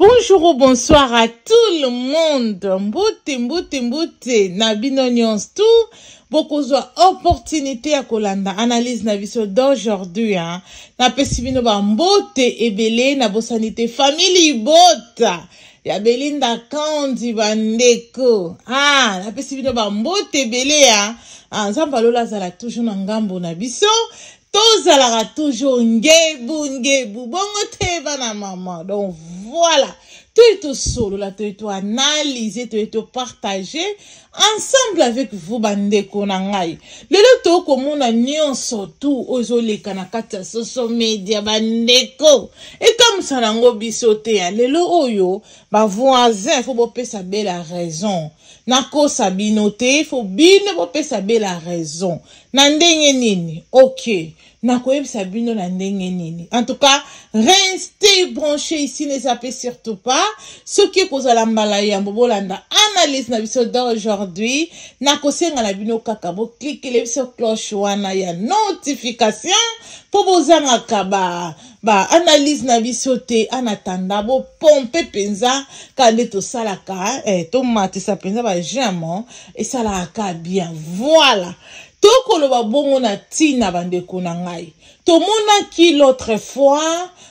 bonjour ou bonsoir à tout le monde mbute mbute mbute na bino nyonso tout bokozwa opportunité ya kolanda analyse na biso d'aujourd'hui hein? napesi bino bambote ebele nabosani te famili ibota ya belinda kandi bandeko ah, napesi bino bambote ebele ya ah, nzambe alola azala toujours na ngambo na biso tozalaka toujours ngebu ngebu bongo te bana mama donc voilà tout tout solola toyeto analysé tout partagé ensemble avec vous bande bandeko na le lelo comme nyonso tu oyo ezoleka na kati ya social media bandeko e ça nango le te ya lelo ma voisin faut pas sa la raison na ko te faut bien pas sa la raison na ndenge nini ok sa bino na ndenge nini en tout cas restez branché ici ne zappez surtout pas Ce qui soki la mbala yambo landa. analyse na biso d'aujourd'hui nakosenga na bino kaka le biso cloche wana ya notification pour vous mpo bozangaka ba baanalyse na biso te anatanda bopompe mpenza ka to salaka. eh, ba mpenza et salaka bien voilà tokoloba bongo na ntina bandeko na ngai tomonaki l'autre fois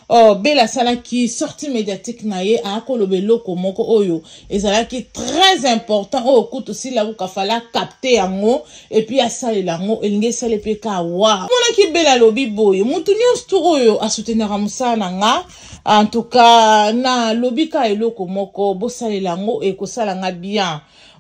uh, oh, bel asalaki sorti médiatique na ye akoloba eloko moko oyo ezalaki très important oyo kutu sila okafala akapte yango epui asalela yango elingi esala mpe ka wa monaki bel alobi boye motu nyonso to oyo asutenaka mosala na nga en tout cas nalobi ka eloko moko bosalela yango ekosala nga bien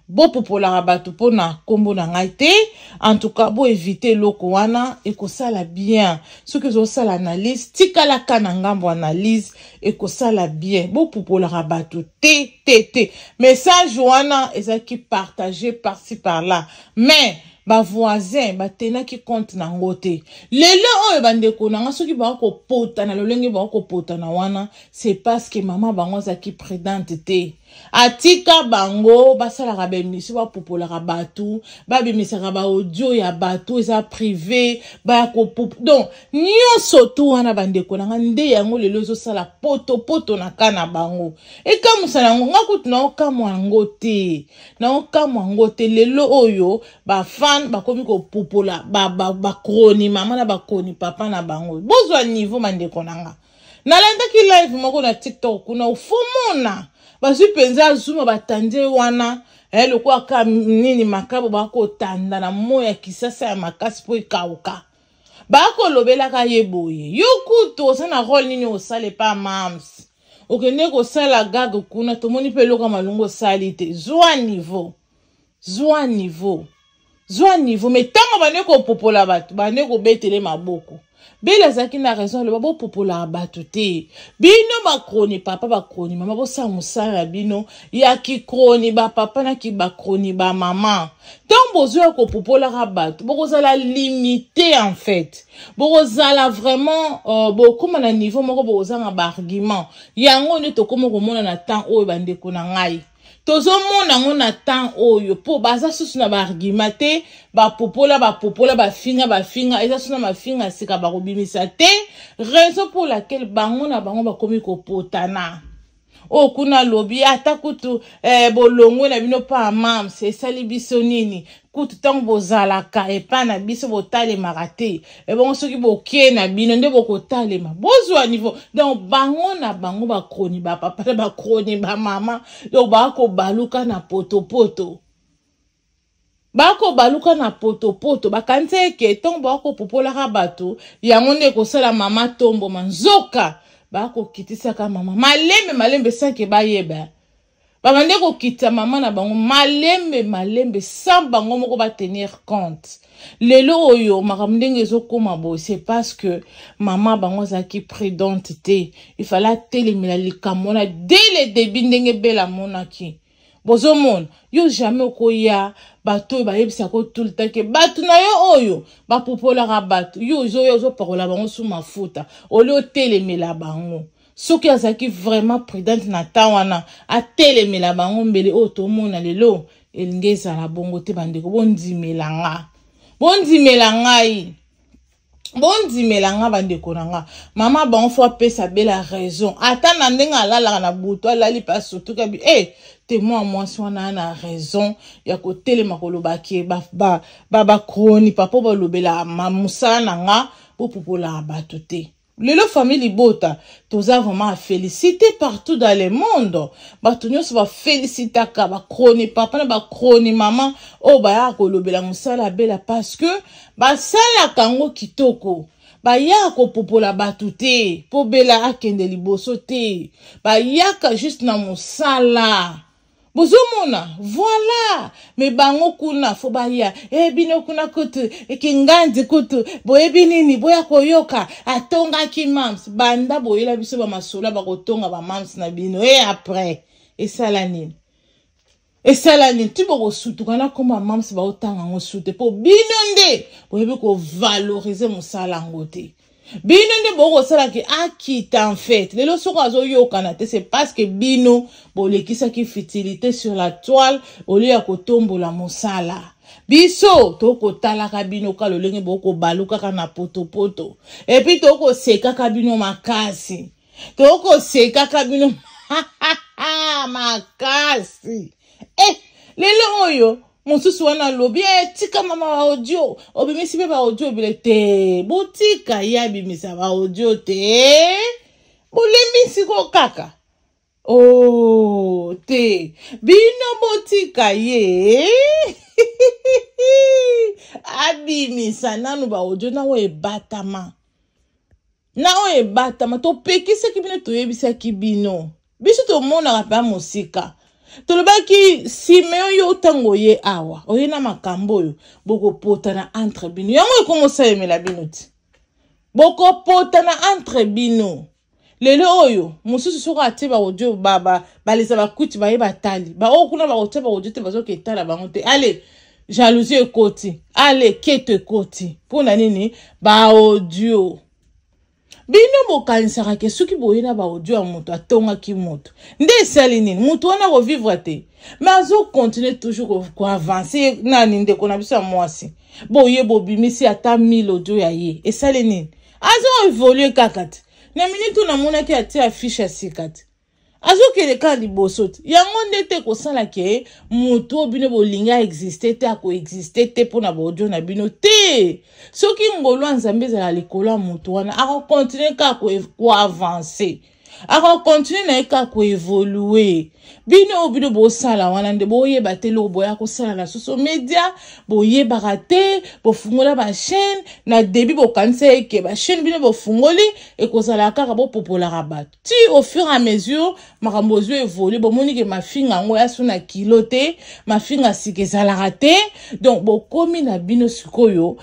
bopopolaka bato mpona nkombo na ngai te antuka boevite eloko wana ekosala bien soki ozosala analyse tikalaka na ngambo analyse ekosala bien bopopolaka bato te te te message wana ezalaki partage parci parla mais bavoisin batenaki compte na yango te lelo oyo bandeko na nga soki baka kopota na lolenge baka kopota na wana c'est parce que mama bango azalaki prédante te atika bango basalaka bemisi bapopolaka bato babimisaka baaudio ya bato eza prive baya kopop donc nyonso to wana bandeko nanga nde yango lelo ezosala potopoto na ka na bango ekamusa yango nga kutu naokamwa yango te naokamwa yango te lelo oyo bafan bakomi kopopola bakroni mama na bakroni papa na bango bozwa niveau bandeko nanga nalandaki live moko na tiktok kuna ofomona bazwi mpenza zuma batandi ye wana e lokola ka nini makabo bakotanda na moi ya kisasa ya makasi mpo ekauka bakolobelaka ye boye yo kutu oza na role nini osala epa mams okende kosala gage kuna tomoni mpe eloko ya malongo osali te zwa niveau zwa niveau zwa niveau me ntango popola kopopola bato bandei kobetele maboko bele zaki na raison aloba popola bato te bino bakroni papa bakroni mama bosala mosala ya bino ya ba papa na bakroni tant ntango bozwa ya rabat, bo la limité en fait la vraiment euh, bo bokóma na niveau moko bokozanga barguement. yango to tokóma komona na tan ou bandeko na ngai tozomona yango na temps oyo mpo baza susu na baargima te bapopola bapopola bafinga bafinga eza susu na bafinga sika bakobimisa te raison mpo laquelle bango na bango bakomi kopotana oyo kuna alobi ata kutu eh, bolongwe na bino mpa amams esali biso nini kutu ntango bozalaka epai na biso botalemaka te ebongo eh, soki boke na bino nde bokotalema bozwa niveau donc bango na bango bakroni bapapa na bakroni bamama donc bakobaluka na potopoto bakobaluka na potopoto bakanisi eke ntongo bakopopolaka bato yango nde kosala mama tomboma nzoka bakokitisa mama malembe malembe sanke bayeba babande kokita mama na bango malembe malembe sans bango moko batenir compte lelo oyo makambo ndenge ezokóma boye c'est parce que mama bango azalaki prudente te ifale atelemela likambo wana dès le début ndenge bela monaki bozomona yo jamai okoya bato oyo bayebisaka o tout le temps ke bato na yo oyo bapopolaka bato yo ozoya ozopakola bango su mafuta olia otelemela bango soki azalaki vraiment prudente na ntan wana atelemela bango mbele oyo tomona lelo elingi ezala bongo te bandeko bondimela nga bondimela ngai bondimelanga bandeko na nga mama banfo apesa bela raison ata na ndenge alalaka na butu alali mpa surtout kabi e eh, hey, témoin ya mwasi wana aa na raison ya kotelema kolobaki bakroni ba, ba, ba, papa balobela mosala na nga bopopolaka bato te lelo famille bota, toza vraiment féliciter partout dans le monde bato nyonso ba kroni papa na oh mama y'a bayaka kolobela musala bela parce que sala kango kitoko bayaka ko popola batouté, po bela akende liboso te bayaka juste na musala. bozomona voila me bango kuna fo baya e bino kuna kutu ekinganzi kutu boyebi nini boya koyoka atongaki mams banda boyela biso bamasola bakotonga bamams na bino e eh, apres esala nini esala nini ti bokosutuka na koma mams baotanga yango sute mpo bino nde boyebi kovalorize mosala yango te bino nde bokosalaki akita en fait lelo soko azoyokana te c'est parce que bino bolekisaki futilité sur la toile olie ya kotombola mosala biso tokotalaka bino ka lolenge bokobalu kaka na potopoto epui tokosekaka bino makasi tokosekaka bino makasi e eh, lelo oyo mosusu wana alobi e tika mama baaudio obimisi mpe baaudio bile te botika ye abimisa baaudio te bolembi siko kaka o oh, te bino botika ye abimisa nanu baaudio na oyo ebatama na oyo ebatama topekisaki bino toyebisaki bino biso tomonaka mpe mosika tolobaki sime oyo ntango oye awa oye na makambo oyo bokopotana entre bino yango ekomosalemela bino ti bokopotana entre bino lelo oyo mosusu soko atie baaudio balesa bakuti baye batali baoyo kuna bakotia baaudio te bazoka etala bango te ale jalousie ekoti ale keto ekoti mpona nini baaudio bino bokanisaka ke soki boye na baaudio ya moto atongaki moto nde esali nini moto wana kovivre te me azokontinue toujours koavanse nani ndeko na biso ya mwasi boye bobimisi ata mil audio ya ye esali nini azo evolue kaka te na miniti namonaki atia afishe ya sika te azokeleka liboso te yango nde te kosala ke motu oyo bino bolingi aexiste te akoexiste te mpona bodio na bino te soki ngolu ya nzambe ezala likolo ya motu wana akokontinue kaka koavanse akokontinue na ye kaka koevolue bino oyo bino bosala wana nde boyeba te eloko boya kosala na soso media boyebaka te bofungola bachaine na debi bokanisa eke bachaine bino bofungoli ekozala kaka bopopolaka bato ti au fur a mesure makambo ozwi evolue bomoni ke mafinga yango ya so na kilo te mafinga sika ezalaka te donc bokomi na bino sikoyo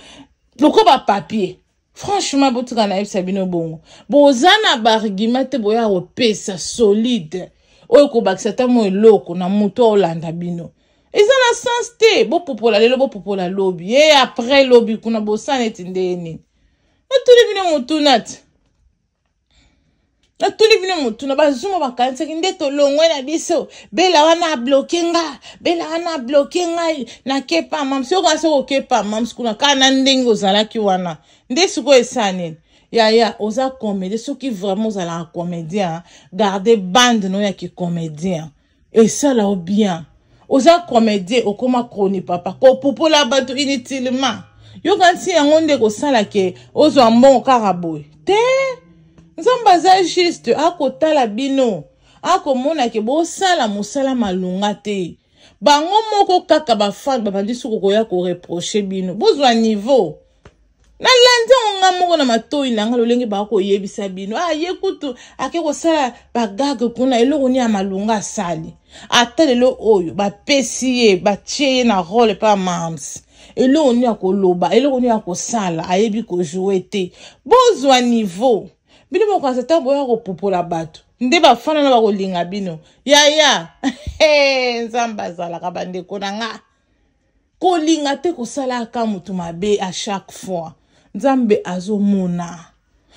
lokoba papier franchement botika na yebisa bino bongo boza na baargima te boya kopesa solide oyo ekobakisa ata mo eloko na moto aolanda bino eza na sens te bopopola lelo bopopola lobi ye eh, apres lobi kuna bosala neti nde ye nini natuli bino motuna te natuli bino motuna bazuma bakanisaki nde tolongwe na biso bela wana abloke nga bela wana abloke ngai nakepama msi okoa soki okepama msi kuna kaka na ndenge ozalaki wana nde sikoyo esanini yaya oza comédien soki vraiment ozalaka comédien garde bande no oyaki comédien esala yo bien oza comédien okóma kroni papa kopopola bato inutilement yoka ntina yango nde kosala ke ozwa mbongo kaka boye te nzambe aza juste akotala bino akomona ke bosala mosala malonga te bango moko kaka bafane babandi suku koya koreproche bino bozwa niveau nalandi yango nga moko na matoi na nga lolenge baka koyebisa bino aye ah, kutu ake kosala bagage kuna eloko nini ya malonga asali ata lelo oyo bapesi ye batie ye na role mpa mams eloko nini ya koloba eloko nini ya kosala ayebi kojoue te bozwa niveau bino mokonzi ata boya kopupola bato nde bafana na bakolinga bino yaya nzambe azalaka bandeko na nga kolinga te kosalaka moto mabe a chaque fois nzambe azomona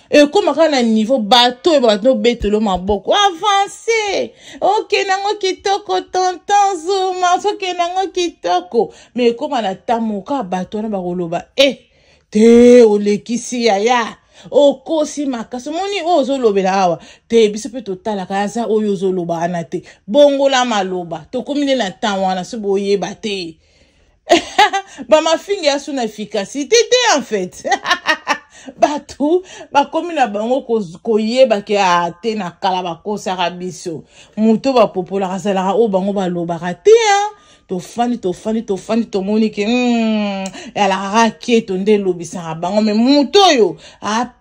ekomaka na niveau bato oyo bato obetelo maboko avance okendango kitoko tonton zuma sokendango kitoko me ekoma na tamoka bato wana bakoloba e eh, te olekisi yaya okosi makasi omoni oyo ozolobela awa te biso mpe totalaka aza oyo ozoloba wana te bongola maloba tokómi nde na ntan wana so boyeba te bamafinga ya so na efikasité te en fait bato bakomi na bango koyeba ke a te na kala bakosaka biso moto bapopolaka azalaka oyo bango balobaka te hein? tofandi tofandi tofandi tomoni ke hmm, alakaka keto nde elobisaka bango me moto oyo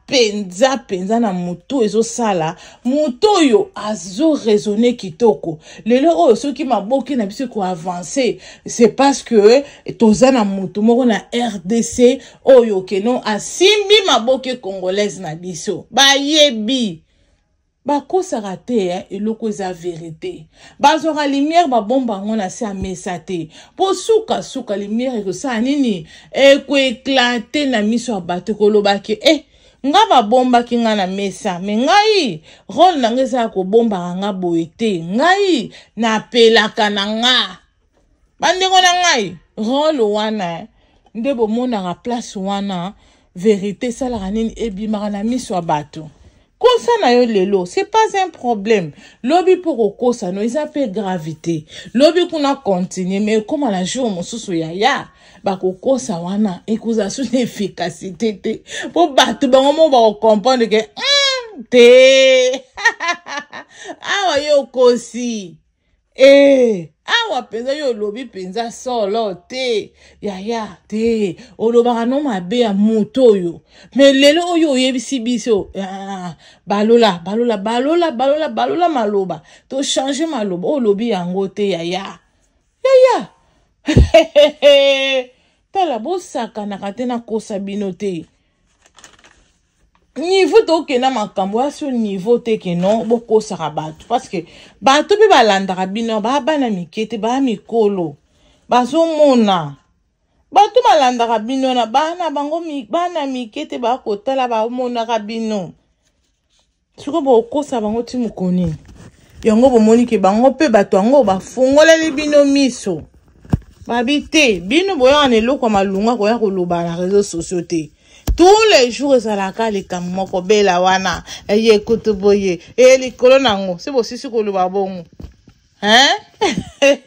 mpenza mpenza na motu ezosala motu oyo azoraisonne kitoko lelo oyo soki maboki na biso ekoavanse c'est parce que eh, toza na motu moko na rdc oyo keno asimbi maboki congolaise na biso bayebi bakosaka te ya eloko eza verite bazwaka lumière babomba yango na se ya mesa te mpo sukasuka lumière ekosala nini ekoeklate na miso ya bato ekolobaki e eh, nga babombaki nga na mesa me ngai role na nga ezala kobombaka nga boye te ngai napelaka na nga bandengo na ngai role wana nde bomonaka place wana verite esalaka nini ebimaka na miso ya bato kosa na yo lelo c'est pas un problème lobi mpo kokosa no eza mpe gravité lobi kuna continue me ekóma na jour mosusu yaya bakokosa wana ekozala su na efficacité te mpo bato bango moko bakocomprendre ke mm, te awa ah, yo okosi e eh. awa mpenza yo olobi mpenza solo te yaya te olobaka no mabe ya moto oyo me lelo oyo oyebisi biso ah, balola balola balola balola balola maloba tochange maloba olobi yango te yaya yaya tala bosakanaka te nakosa bino te niveau tokenda makambo ya so niveau te ke non bokosaka bato parceke bato mpe balandaka bino baya bana mike te baya mikolo bazomona bato balandaka bino na bana bango bana mike te baya kotala bamonaka bino sikoy bokosa bango ti mokoni yango bomoni ke bango mpe bato yango bafungoleli bino miso babi te bino boyaka na eloko ya malunga koya koloba na réseau sociaux te tous les jours ezalaka likambo moko bela wana eye kutu boye eye likolo nango si bosisi koloba bongo hein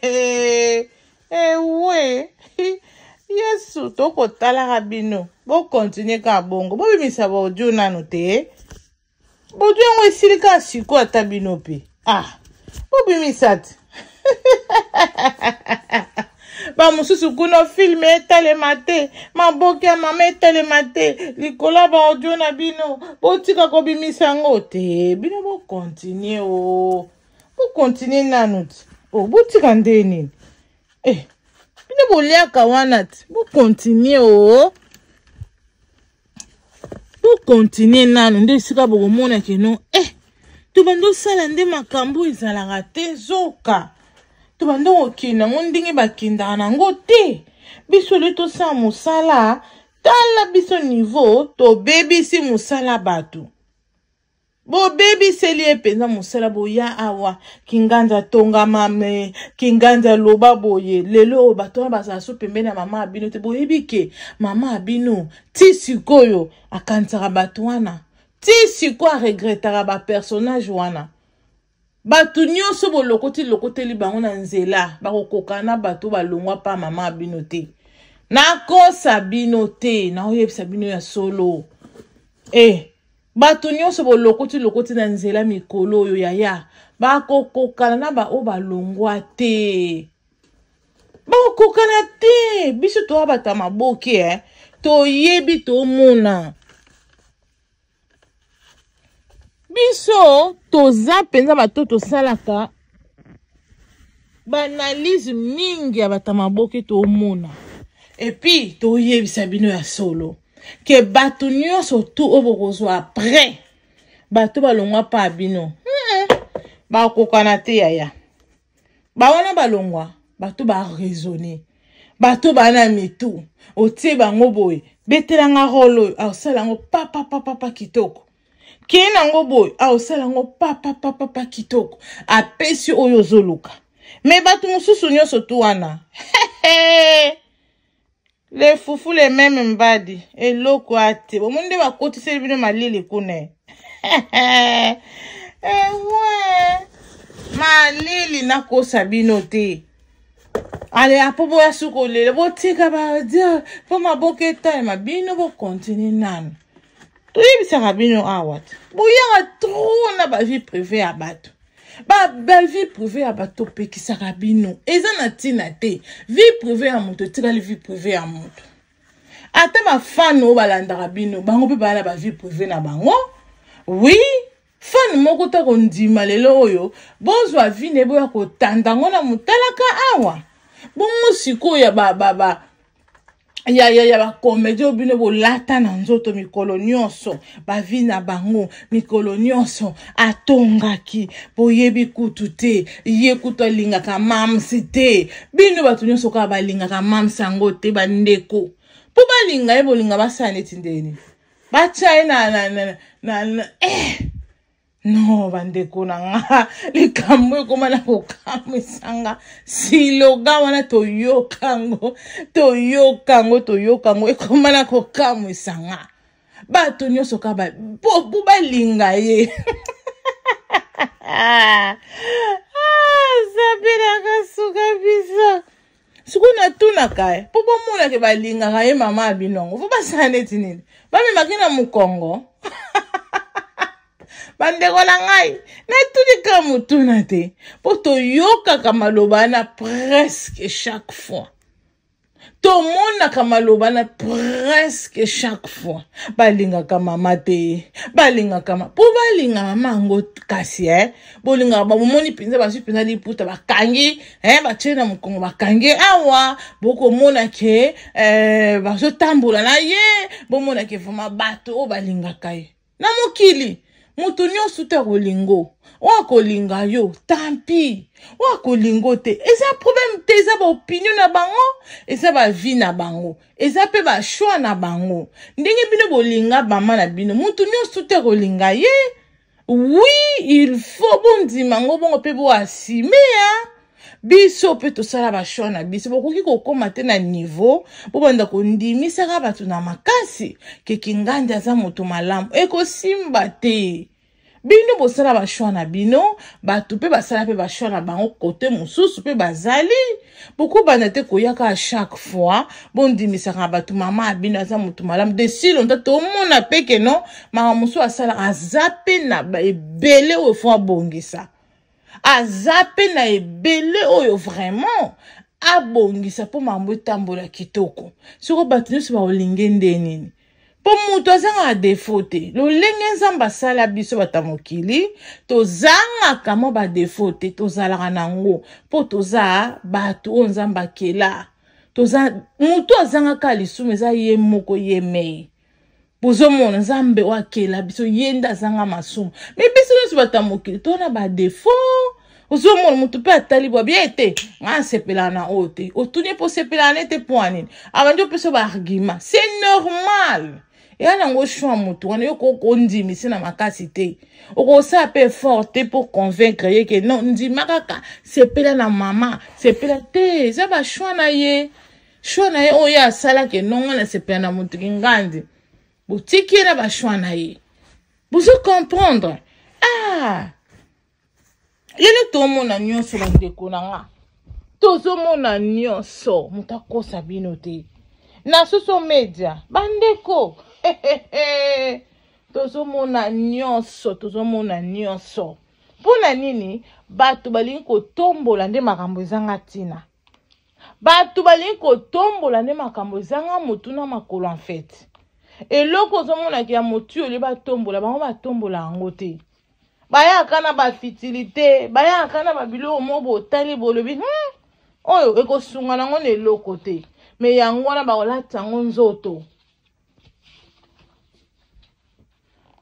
ewe eh, yesu tokotalaka bino bokontinue kaka bongo bobimisa baudio nanu te baudio yango esili kaka siko ata bino mpe ah bobimisa te bamosusu kuna filme etalema te maboke ya mama etalema te likolo ya baaudio na bino botika kobimisa yango te bino bokontinue o bokontinue nanu ti o botika nde nini e bino boliaka wana ti bokontinue o bokontinue nanu nde esika bokomonake no e eh, to bandosala nde makambo ezalaka te zoka to bandongo okende yango ndenge bakendaka nango te biso le tosala mosala tala biso nivo tobebisi mosala bato bobebiseli ye mpenza mosala boya awa kinganza tongama me kinganza loba boye lelo oyo bato wana bazala so pembeni ya mama ya bino te boyebi ke mama ya bino ti sikoyo akanisaka bato wana ti sikoyo aregretaka bapersonnage wana bato nyonso bolokoti lokoteli bango na nzela bakokoka na bato balongwa mpa mama bino te nakosa bino te nakoyebisa bino ya solo e eh, bato nyonso bolokoti lokoti na nzela mikolo oyo yaya bakokokana na baoyo balongwa te bakokokana te biso toya bato ya maboke eh? toyebi tomona biso toza mpenza bato tosalaka baanalyse mingi ya bato maboke tomona epui toyebisa bino ya solo ke bato nyonso tu oyo bokozwa apres bato balongwa mpa ya bino bakokana te yaya bawana balongwa bato baresone bato bana mitu otie bango boye betelanga role oyo asala yango papapapapa kitoko kei nango boye aosala ah, yango papapapapa kitoko apesi oyo ozoluka me bato mosusu nyonso tu wana le fufu le meme mbadi eloko ate bomoni nde bakotiseli bino malili kuna ewe eh, malili nakosa bino te ale apo boya suki olele botika badio mpo maboka etalema bino bokontinue nano toyebisaka bino awa boyaka tro na bavie prive ya bato bavie prive ya bato opekisaka bino eza na ntina te vie prive ya moto etikali vie prive ya moto ata bafane oyo balandaka bino bango mpe baya na bavie prive na bango wi fane moko ta kondima lelo oyo bozwa vie na eboya kotanda ngo na motalaka awa bongo sikoyo ya bababa ba, ba. ya ya ya bakomedi oyo bino bolata na nzoto mikolo nyonso bavi na bango mikolo nyonso atongaki boyebi kutu te ye kutu alingaka mamsi te bino bato nyonso kaka balingaka mamsi yango te bandeko mpo balinga ye bolinga basala neti ndeni batya ye na, na, na, na, na eh. no bandeko na nga likambo ekóma na kokamwisanga siloga wana toyoka ngo toyoka ngo toyoka ngo ekóma na kokamwisanga bato nyonso ka babobu balinga ye ah, zabelaka suka biso suku natunaka ye mpo bomonake balingaka ye mama ya binongo mpo basala neti nini bamemaki na mokongo bandeko na ngai natulika motuna te mpo toyokaka maloba wana preske chaque fois tomonaka maloba na preske chaque fois balingaka mama te balingaka ma mpo balinga mama yango kasi e eh? bolingaka babomoni mpenza bazwi mpenza liputa bakangi e eh? batie na mokongo bakangi awa bokomona ke eh, bazotambola na ye bomona ke vraimen bato oyo balingaka ye na mokili moto nyonso te akolingo oyo akolinga yo tampi oyo akolingo te eza probleme te eza baopinion na bango eza bavie na bango eza mpe bashwa na bango ndenge bino bolinga mama na bino moto nyonso te akolinga ye wi il faut bondima ngo bongo mpe boasime ya biso mpe tosala bashwa na biso bokoki kokóma te na niveau bobanda kondimisaka bato na makasi keke ngandi aza moto malamu ekosimba te bino bosala bashwa na bino bato mpe basala mpe bashwa na bango kote mosusu mpe bazali bokobanda te koyaka a chaque fois bondimisaka bato mama ya bino aza moto malamu desi lonta tomona mpe keno makambo mosusu asala aza mpe na baebele oyo fo abongisa aza mpe na ebele oyo vraiment abongisa mpo mambo etambola kitoko soko bato nyonso baolinge nde nini mpo moto azangaka defo te lolenge nzambe asala biso bato mokili tozangaka mwa badefo te tozalaka nango mpo toza bato oyo nzambe akela toza moto azangaka lisumu eza ye moko ye mei bozomona nzambe oyo akela biso ye nde azanga masumu me biso nyonso bato ya mokili to na badefo ozomona motu mpe atali bwa bie ete ngai asepelaka na oyo te otuni mpo osepelaka ne te mpo anini abandi opesa baargument c'est normal eya nango chwa motu wana yo kokondimisi na makasi te okosala mpe effort te mpo convaincre ye ke non ndima kaka sepela na mama sepela te eza bashwa na ye chwa na ye oyo asalaki nonga na sepela na motu ki ngandi botikela bashwa na ye bozocomprendre ah lelo tomona nyonso bandeko na nga tozomona nyonso moto akosa bino te na soso media bandeko tozomona nyonso tozomona nyonso mpona nini bato balingi kotombola nde makambo ezanga ntina bato balingi kotombola nde makambo ezanga motu na makolo en fete eloko ozomonaka ya motu olie batombola bango batombola yango te bayaka na bafitilité bayaka na babiloko moko botali bolobi hmm? oyo ekosunga nango na eloko te me yango wana bakolata yango nzoto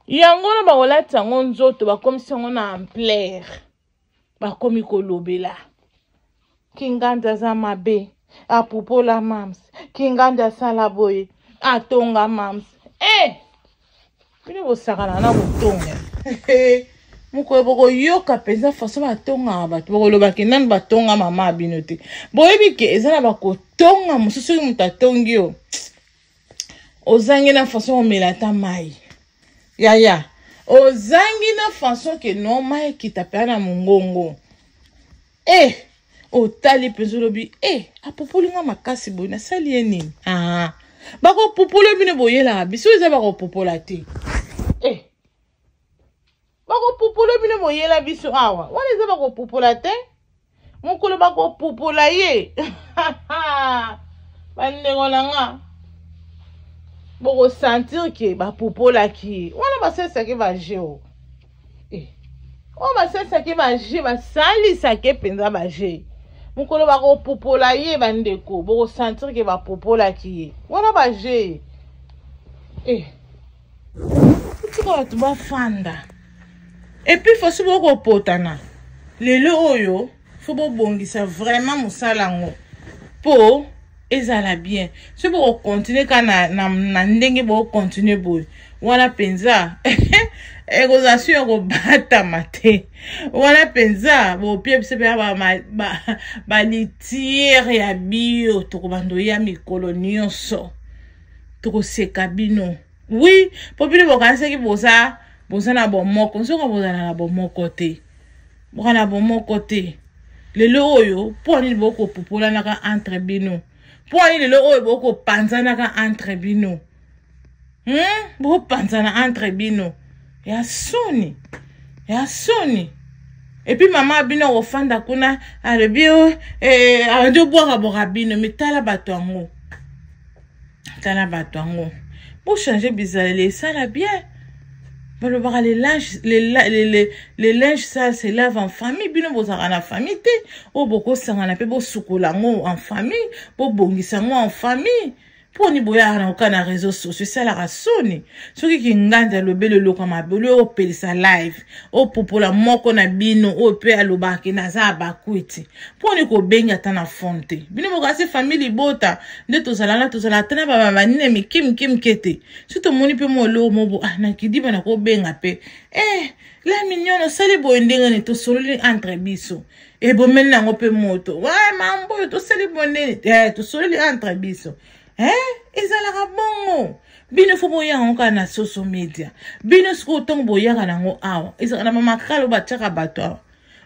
yango wana bakolata yango nzoto bakomisi yango na amplaire bakomi kolobela kinganda aza mabe apupola mams kinganda asala boye atonga mams e eh! bino bosakana na kotonga eh! mokoyo bokoyoka mpenza faso batongaka bato bokolobaki nani batonga mama ya bino te boyebi ke eza na bakotonga mosusu soki moto atongi yo ozangi na faso komela ata mai yaya ozangi na faso ke no mai ekita mpenza na mongongo e otali mpenza olobi e apopolinga makasi boye nasali ye nini aa ah. bakopopola bino boyelaka biso eza bakopopola te eh. bakopopola bino boyela biso awa wana eza bakopopola te mokolo bakopopola ye bandeko na nga bokosentir ke bapopolaki ye wana basalisaki baje o eh. oyo basalisaki baje basalisaki mpenza baje mokolo bakopopola ye bandeko bokosentire ke bapopolaki ye wana baje e eh. otika bato bafanda epui fosi bokopotana lelo oyo fo bobongisa vraiment mosala yango mpo ezala bien soki bokokontinue kaka na, na, na ndenge bokokontinue boye wana mpenza ekozala su ya kobatama te wana mpenza bopie biso mpenza balitiere ya bio tokobanda oya mikolo nyonso tokoseka bino wi mpo bino bokanisaki boza boza na bomoko nsoko bozala na bomoko te boka na bomoko te lelo oyo mpo nini bokopopolanaka entre bino mpo nini lelo oyo bokopanzanaka entre bino hmm? bokopanzana entre bino ya soni ya soni epi mama abino akofanda kuna alobi eh, andi obwakabwaka bino me tala bato yango tala bato yango bochange bizaleli esala bien balobaka le linge sale se lave en famille bino bozalaka na famille te oyo oh, bokosangana mpe bosukola yango en famille bobongisa yango en famille mponi boyaka na koka na réseau sociaux esalaka soni soki kinganzi alobeli eloko mabe oli oyo opelisa live opopola moko na bino oyo mpe alobaki naza ya bakwiti mponi kobengi ata na fon te bino moko asi famille libota nde tozalana tozala te na bababanine mikimikimike te so tomoni mpe moloo mobo ah nakidiba na kobenga mpe eh la minion osali boye ndenge ne tosololi entre biso ebomeli eh, nango mpe moto wa mambo oyo tosali boye ndenge eh, tosololi entre biso eh, hein ezalaka bongo bino fo boya yango kaka na soso media bino sikoyo ntongo boyaka nango awa ezalaka na bamakala oyo batiaka bato awa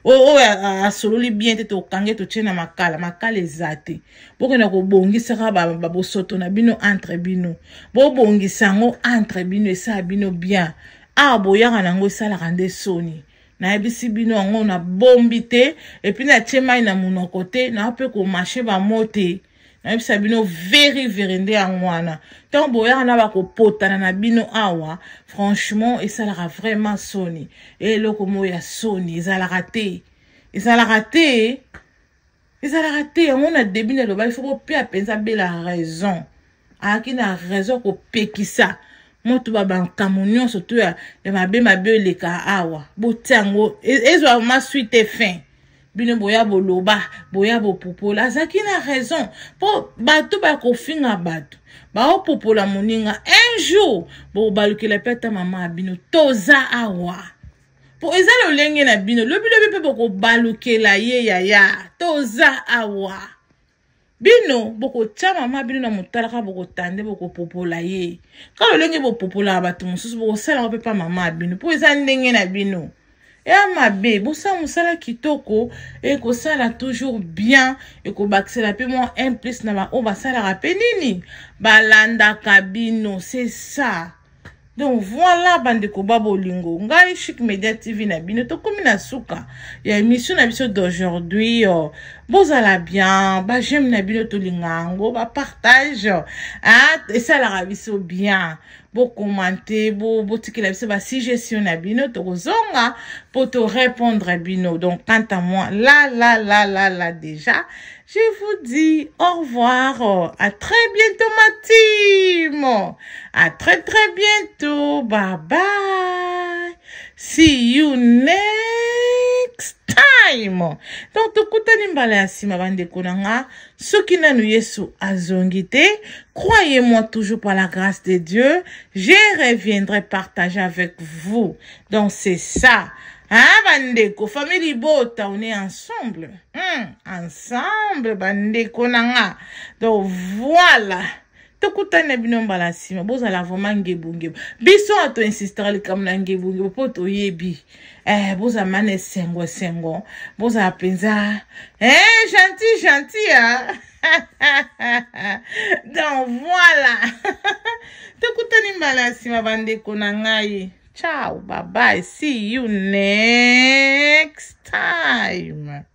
oyo asololi bien te tokange totie na makala makala eza te bokende kobongisaka babosoto na bino entre bino bobongisa yango entre bino esala bino bien awa boyaka nango esalaka nde soni nayebisi bino yango nabombi te epui natie mai na monoko te naa mpe komarche bamo te nayebisa sabino very very angwana. yango on ntango boya wana na bino awa franchement esalaka vraiment soni e eloko moko ya soni e rater. On a ezalaka te mais il faut que fo raison. à la raison qui na raison kopekisa moto ba bankambo ma ma ya ma le ka awa botia ils e-, ezwa ma suite fin bino boya boloba boya bopopola azalaki na raison mpo bato bakofinga bato baopopola moninga un jour bobalukela mpe ata mama abino, ya bino toza awa mpo eza lolenge na bino lobilobi mpe bokobalukela ye yaya toza awa bino bokotya mama bino na motalaka bokotande bokopopola ye ka lolenge bopopolaka bato mosusu bokosalaka mpe mpa mama ya bino mpo eza ndenge na bino eya mabe bosala mosala kitoko ekosala toujours bien ekobakisela mpe mwa implice na baoyo basalaka mpe nini balandaka bino se ça donc voilà bandeko ba bolingo ngai chic media tv na bino tokómi na suka ya émission na biso d'aujourd'hui oh. bozala bien bajeme na bino tolinga yango bapartage ah, esalaka biso bien commenter si la basuggestion na bino te répondre à bino donc quant à moi là là là là là déjà je vous dis au revoir à très bientôt ma team à très très bientôt bye bye see you next time Don't donc tokutani mbala ma nsima bande na nga n'a yesu sous croyez-moi toujours par la grâce de dieu je reviendrai partager avec vous donc c'est ça hein bandeko famille bota on est ensemble hmm, ensemble bandeko nanga donc voilà tokutani na bino mbala nsima bozala vraimen ngebungebu biso wana toinsistera likambo na ngebungebu mpo toyebi eh, bozala mana esengo esengo bozala mpenza eh, gentil gentil ya donc voilà tokutani mbala nsima bandeko na ngai ciao babai see you next time